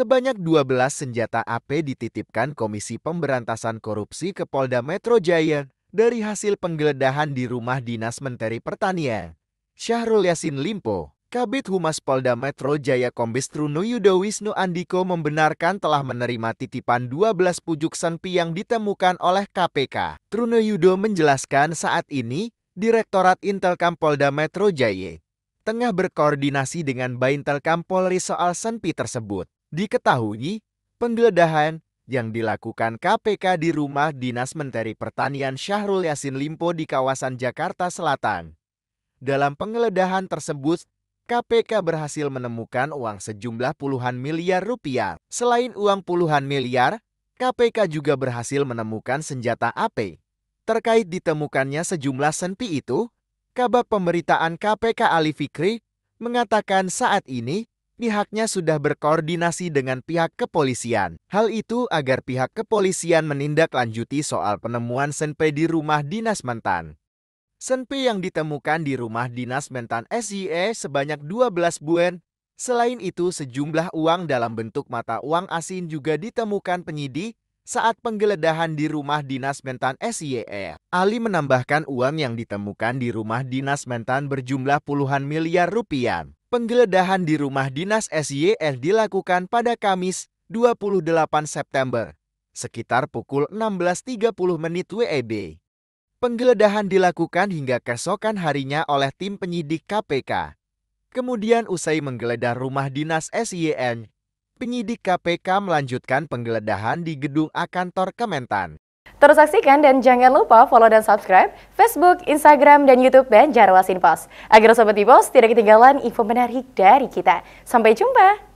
Sebanyak 12 senjata AP dititipkan Komisi Pemberantasan Korupsi ke Polda Metro Jaya dari hasil penggeledahan di rumah dinas Menteri Pertanian. Syahrul Yasin Limpo, Kabit Humas Polda Metro Jaya Kombes Truno Yudo Wisnu Andiko membenarkan telah menerima titipan 12 pujuk senpi yang ditemukan oleh KPK. Truno Yudo menjelaskan saat ini, Direktorat Intelkam Polda Metro Jaya tengah berkoordinasi dengan Telkam Polri soal senpi tersebut. Diketahui, penggeledahan yang dilakukan KPK di rumah Dinas Menteri Pertanian Syahrul Yasin Limpo di kawasan Jakarta Selatan. Dalam penggeledahan tersebut, KPK berhasil menemukan uang sejumlah puluhan miliar rupiah. Selain uang puluhan miliar, KPK juga berhasil menemukan senjata AP. Terkait ditemukannya sejumlah senpi itu, kabar Pemberitaan KPK Ali Fikri mengatakan saat ini pihaknya sudah berkoordinasi dengan pihak kepolisian. Hal itu agar pihak kepolisian menindaklanjuti soal penemuan Senpe di rumah dinas mentan. Senpe yang ditemukan di rumah dinas mentan SIE sebanyak 12 buen. Selain itu, sejumlah uang dalam bentuk mata uang asing juga ditemukan penyidik saat penggeledahan di rumah dinas Mentan SIE. Ali menambahkan uang yang ditemukan di rumah dinas Mentan berjumlah puluhan miliar rupiah penggeledahan di rumah dinas SYR dilakukan pada Kamis 28 September, sekitar pukul 16.30 menit WIB. E penggeledahan dilakukan hingga kesokan harinya oleh tim penyidik KPK. Kemudian usai menggeledah rumah dinas SYN, penyidik KPK melanjutkan penggeledahan di gedung A kantor Kementan. Terus saksikan dan jangan lupa follow dan subscribe Facebook, Instagram, dan Youtube dan ya, Jarwasin Agar Sobat Ipos tidak ketinggalan info menarik dari kita. Sampai jumpa!